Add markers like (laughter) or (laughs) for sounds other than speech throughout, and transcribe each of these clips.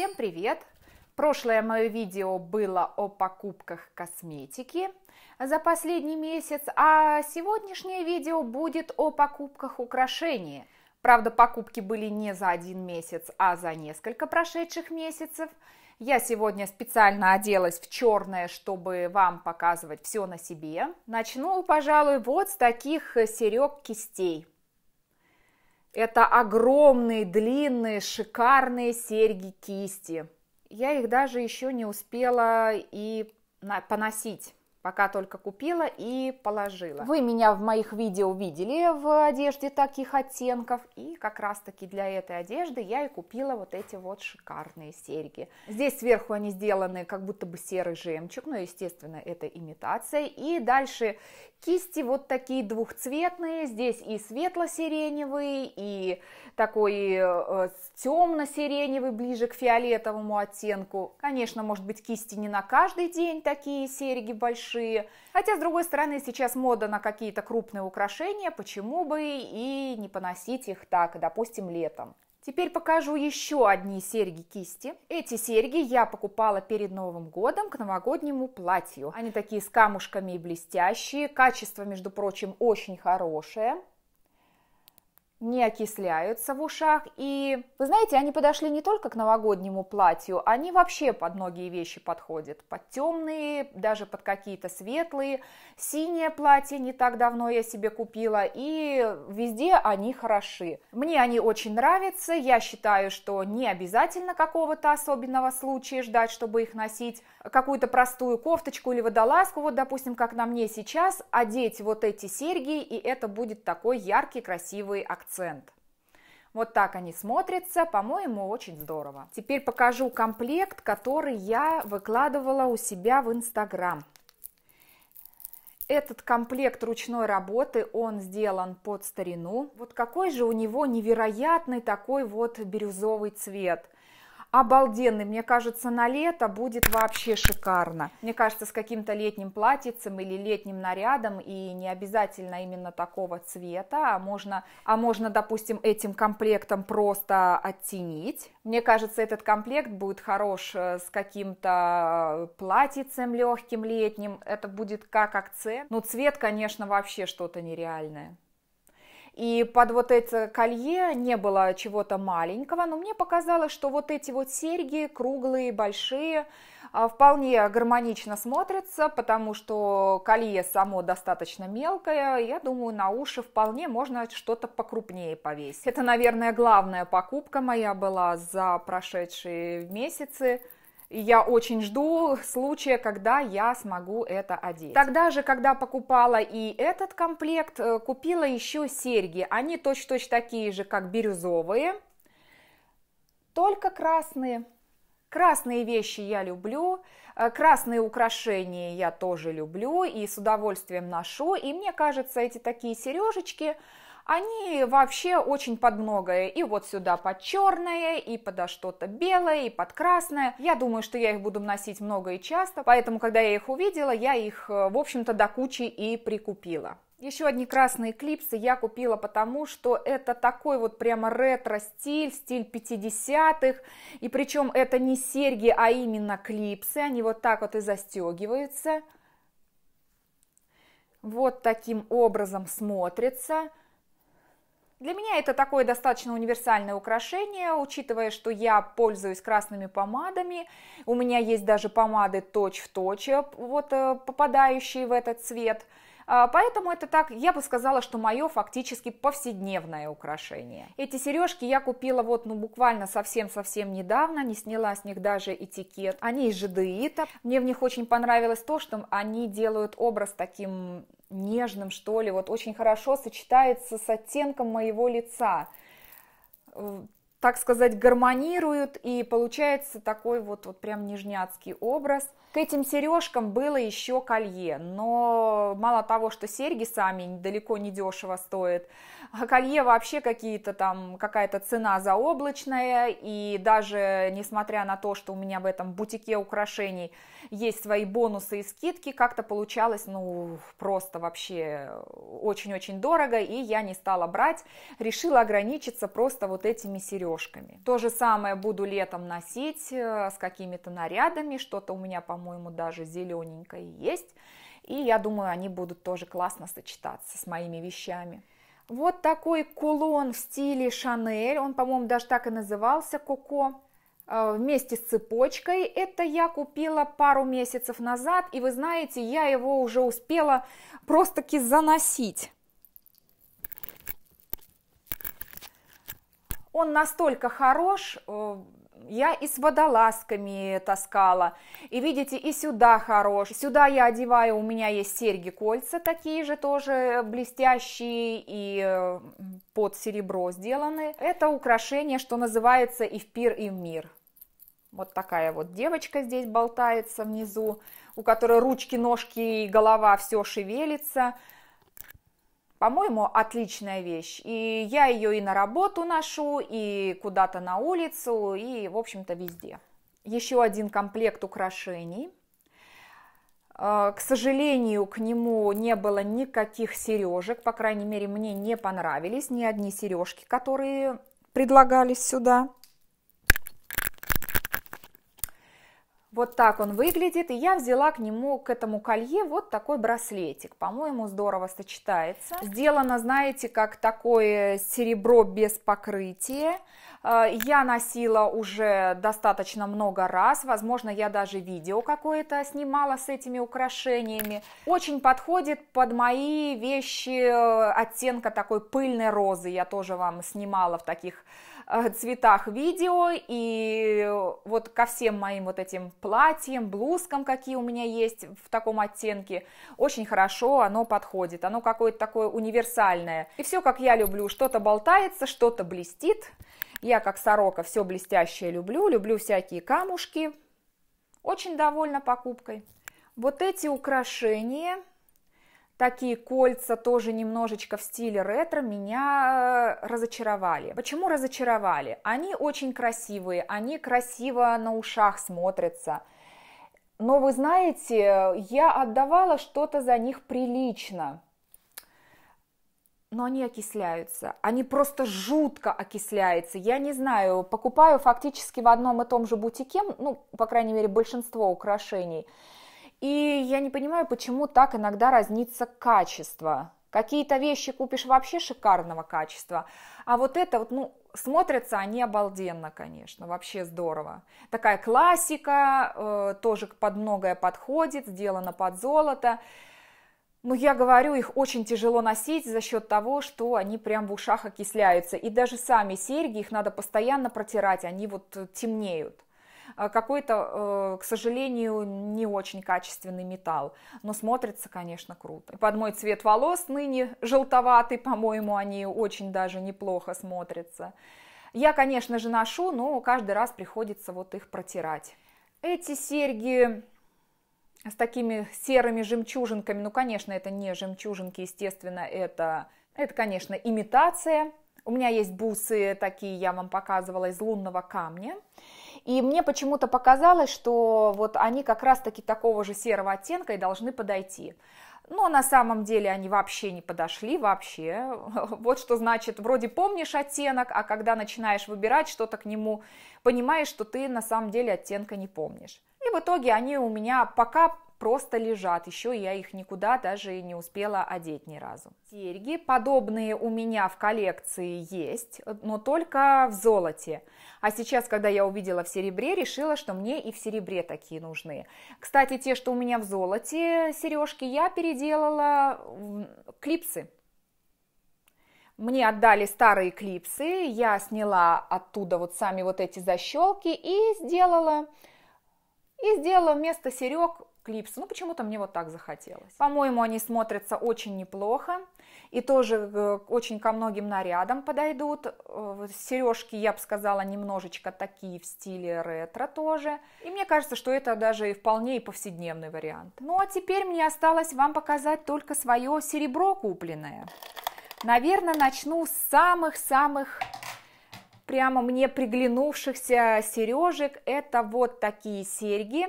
Всем привет! Прошлое мое видео было о покупках косметики за последний месяц, а сегодняшнее видео будет о покупках украшений. Правда, покупки были не за один месяц, а за несколько прошедших месяцев. Я сегодня специально оделась в черное, чтобы вам показывать все на себе. Начну, пожалуй, вот с таких э, серег кистей. Это огромные, длинные, шикарные серьги кисти. Я их даже еще не успела и поносить пока только купила и положила. Вы меня в моих видео видели в одежде таких оттенков, и как раз таки для этой одежды я и купила вот эти вот шикарные серьги. Здесь сверху они сделаны как будто бы серый жемчуг, но, ну, естественно, это имитация. И дальше кисти вот такие двухцветные, здесь и светло-сиреневый, и такой э, темно-сиреневый, ближе к фиолетовому оттенку. Конечно, может быть, кисти не на каждый день такие серьги большие, большие. Хотя, с другой стороны, сейчас мода на какие-то крупные украшения, почему бы и не поносить их так, допустим, летом. Теперь покажу еще одни серьги кисти. Эти серьги я покупала перед Новым годом к новогоднему платью. Они такие с камушками и блестящие, качество, между прочим, очень хорошее не окисляются в ушах. И, вы знаете, они подошли не только к новогоднему платью, они вообще под многие вещи подходят. Под темные, даже под какие-то светлые. Синее платье не так давно я себе купила, и везде они хороши. Мне они очень нравятся, я считаю, что не обязательно какого-то особенного случая ждать, чтобы их носить. Какую-то простую кофточку или водолазку, вот, допустим, как на мне сейчас, одеть вот эти серьги, и это будет такой яркий, красивый акцент акцент. Вот так они смотрятся, по-моему, очень здорово. Теперь покажу комплект, который я выкладывала у себя в Инстаграм. Этот комплект ручной работы, он сделан под старину. Вот какой же у него невероятный такой вот бирюзовый цвет обалденный. Мне кажется, на лето будет вообще шикарно. Мне кажется, с каким-то летним платьицем или летним нарядом, и не обязательно именно такого цвета, а можно, а можно допустим, этим комплектом просто оттенить. Мне кажется, этот комплект будет хорош э, с каким-то э, платьицем легким летним. Это будет как акцент. Но ну, цвет, конечно, вообще что-то нереальное. И под вот это колье не было чего-то маленького, но мне показалось, что вот эти вот серьги круглые, большие, а, вполне гармонично смотрятся, потому что колье само достаточно мелкое, я думаю, на уши вполне можно что-то покрупнее повесить. Это, наверное, главная покупка моя была за прошедшие месяцы – я очень жду случая, когда я смогу это одеть. Тогда же, когда покупала и этот комплект, э, купила еще серьги. Они точь-точь такие же, как бирюзовые, только красные. Красные вещи я люблю, э, красные украшения я тоже люблю и с удовольствием ношу. И мне кажется, эти такие сережечки, они вообще очень под многое. И вот сюда под черное, и подо а что-то белое, и под красное. Я думаю, что я их буду носить много и часто, поэтому, когда я их увидела, я их, э, в общем-то, до кучи и прикупила. Еще одни красные клипсы я купила, потому что это такой вот прямо ретро-стиль, стиль 50-х. И причем это не серьги, а именно клипсы. Они вот так вот и застегиваются. Вот таким образом смотрятся. Для меня это такое достаточно универсальное украшение, учитывая, что я пользуюсь красными помадами. У меня есть даже помады точь-в-точь, -точь, э, вот э, попадающие в этот цвет. А, поэтому это так, я бы сказала, что мое фактически повседневное украшение. Эти сережки я купила вот ну буквально совсем-совсем недавно, не сняла с них даже этикет. Они из жидеита. Мне в них очень понравилось то, что они делают образ таким нежным, что ли, вот очень хорошо сочетается с оттенком моего лица так сказать, гармонируют, и получается такой вот, вот прям нижняцкий образ. К этим сережкам было еще колье, но мало того, что серьги сами далеко не дешево стоят, а колье вообще какие-то там, какая-то цена заоблачная, и даже несмотря на то, что у меня в этом бутике украшений есть свои бонусы и скидки, как-то получалось, ну, просто вообще очень-очень дорого, и я не стала брать, решила ограничиться просто вот этими сережками сережками. То же самое буду летом носить э, с какими-то нарядами, что-то у меня, по-моему, даже зелененькое есть. И я думаю, они будут тоже классно сочетаться с моими вещами. Вот такой кулон в стиле Шанель, он, по-моему, даже так и назывался Коко э, вместе с цепочкой. Это я купила пару месяцев назад, и вы знаете, я его уже успела просто-таки заносить. Он настолько хорош, э, я и с водолазками таскала. И видите, и сюда хорош. Сюда я одеваю, у меня есть серьги-кольца, такие же тоже блестящие и э, под серебро сделаны. Это украшение, что называется и в пир, и в мир. Вот такая вот девочка здесь болтается внизу, у которой ручки, ножки и голова все шевелится по-моему, отличная вещь. И я ее и на работу ношу, и куда-то на улицу, и, в общем-то, везде. Еще один комплект украшений. Э, к сожалению, к нему не было никаких сережек, по крайней мере, мне не понравились ни одни сережки, которые предлагались сюда. Вот так он выглядит, и я взяла к нему, к этому колье, вот такой браслетик. По-моему, здорово сочетается. Сделано, знаете, как такое серебро без покрытия. Э, я носила уже достаточно много раз, возможно, я даже видео какое-то снимала с этими украшениями. Очень подходит под мои вещи э, оттенка такой пыльной розы, я тоже вам снимала в таких Э, цветах видео и вот ко всем моим вот этим платьям, блузкам, какие у меня есть в таком оттенке, очень хорошо оно подходит, оно какое-то такое универсальное. И все, как я люблю, что-то болтается, что-то блестит. Я, как сорока, все блестящее люблю, люблю всякие камушки. Очень довольна покупкой. Вот эти украшения такие кольца тоже немножечко в стиле ретро меня э, разочаровали. Почему разочаровали? Они очень красивые, они красиво на ушах смотрятся. Но вы знаете, я отдавала что-то за них прилично. Но они окисляются. Они просто жутко окисляются. Я не знаю, покупаю фактически в одном и том же бутике, ну, по крайней мере, большинство украшений – и я не понимаю, почему так иногда разнится качество. Какие-то вещи купишь вообще шикарного качества, а вот это вот, ну, смотрятся они обалденно, конечно, вообще здорово. Такая классика, э, тоже под многое подходит, сделано под золото. Ну, я говорю, их очень тяжело носить за счет того, что они прям в ушах окисляются. И даже сами серьги, их надо постоянно протирать, они вот э, темнеют. Э, какой-то, э, к сожалению, не очень качественный металл. Но смотрится, конечно, круто. Под мой цвет волос ныне желтоватый, по-моему, они очень даже неплохо смотрятся. Я, конечно же, ношу, но каждый раз приходится вот их протирать. Эти серьги с такими серыми жемчужинками, ну, конечно, это не жемчужинки, естественно, это, это конечно, имитация. У меня есть бусы такие, я вам показывала, из лунного камня. И мне почему-то показалось, что вот они как раз-таки такого же серого оттенка и должны подойти. Но на самом деле они вообще не подошли, вообще. (laughs) Вот что значит, вроде помнишь оттенок, а когда начинаешь выбирать что-то к нему, понимаешь, что ты на самом деле оттенка не помнишь. И в итоге они у меня пока просто лежат, еще я их никуда даже не успела одеть ни разу. Серьги подобные у меня в коллекции есть, но только в золоте. А сейчас, когда я увидела в серебре, решила, что мне и в серебре такие нужны. Кстати, те, что у меня в золоте сережки, я переделала в клипсы. Мне отдали старые клипсы, я сняла оттуда вот сами вот эти защелки и сделала, и сделала вместо серег клипсу. Ну, почему-то мне вот так захотелось. По-моему, они смотрятся очень неплохо. И тоже э, очень ко многим нарядам подойдут. Э, сережки, я бы сказала, немножечко такие в стиле ретро тоже. И мне кажется, что это даже и вполне и повседневный вариант. Ну, а теперь мне осталось вам показать только свое серебро купленное. Наверное, начну с самых-самых прямо мне приглянувшихся сережек. Это вот такие серьги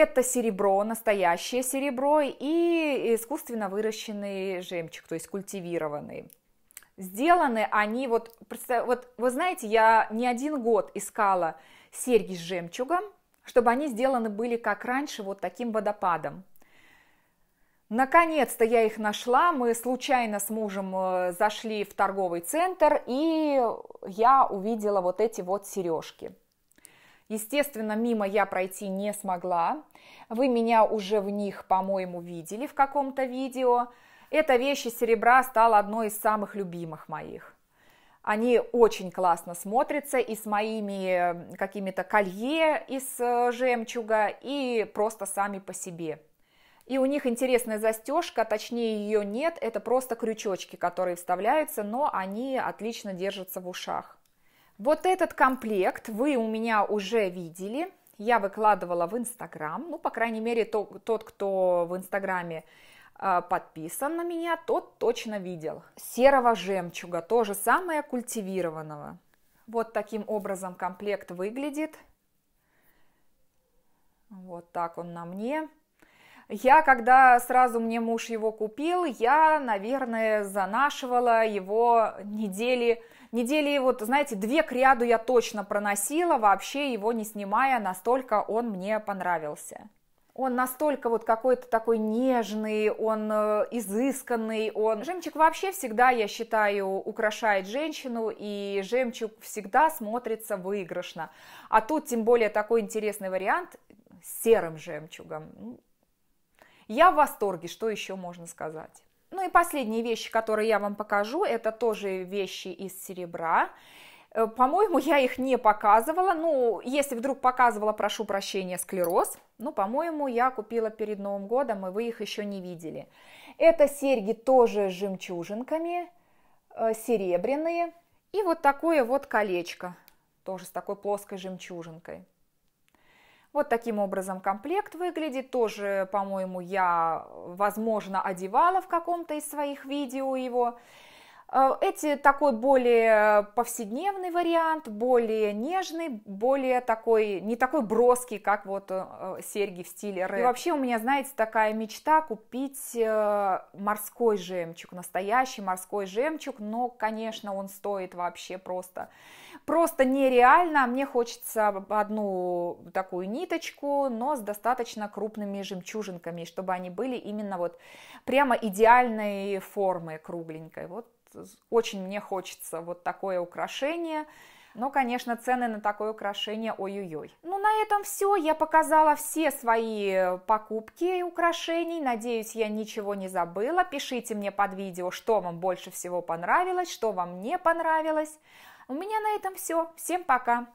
это серебро, настоящее серебро и искусственно выращенный жемчуг, то есть культивированный. Сделаны они, вот, вот вы знаете, я не один год искала серьги с жемчугом, чтобы они сделаны были, как раньше, вот таким водопадом. Наконец-то я их нашла, мы случайно с мужем э, зашли в торговый центр, и я увидела вот эти вот сережки – Естественно, мимо я пройти не смогла. Вы меня уже в них, по-моему, видели в каком-то видео. Эта вещь из серебра стала одной из самых любимых моих. Они очень классно смотрятся и с моими какими-то колье из э, жемчуга, и просто сами по себе. И у них интересная застежка, точнее ее нет, это просто крючочки, которые вставляются, но они отлично держатся в ушах. Вот этот комплект вы у меня уже видели. Я выкладывала в Инстаграм. Ну, по крайней мере, то, тот, кто в Инстаграме э, подписан на меня, тот точно видел. Серого жемчуга, Тоже самое культивированного. Вот таким образом комплект выглядит. Вот так он на мне. Я, когда сразу мне муж его купил, я, наверное, занашивала его недели Недели, вот, знаете, две к ряду я точно проносила, вообще его не снимая, настолько он мне понравился. Он настолько вот какой-то такой нежный, он э, изысканный, он... Жемчуг вообще всегда, я считаю, украшает женщину, и жемчуг всегда смотрится выигрышно. А тут тем более такой интересный вариант с серым жемчугом. Я в восторге, что еще можно сказать. Ну и последние вещи, которые я вам покажу, это тоже вещи из серебра. Э, по-моему, я их не показывала. Ну, если вдруг показывала, прошу прощения, склероз. Ну, по-моему, я купила перед Новым годом, и вы их еще не видели. Это серьги тоже с жемчужинками, э, серебряные. И вот такое вот колечко, тоже с такой плоской жемчужинкой. Вот таким образом комплект выглядит. Тоже, по-моему, я, возможно, одевала в каком-то из своих видео его. Э, эти такой более повседневный вариант, более нежный, более такой, не такой броский, как вот э, э, серьги в стиле рэп. И вообще у меня, знаете, такая мечта купить морской жемчуг, настоящий морской жемчуг, но, конечно, он стоит вообще просто просто нереально. Мне хочется одну такую ниточку, но с достаточно крупными жемчужинками, чтобы они были именно вот прямо идеальной формы, кругленькой. Вот очень мне хочется вот такое украшение. Но, конечно, цены на такое украшение ой-ой-ой. Ну, на этом все. Я показала все свои э, покупки и украшений. Надеюсь, я ничего не забыла. Пишите мне под видео, что вам больше всего понравилось, что вам не понравилось. У меня на этом все. Всем пока!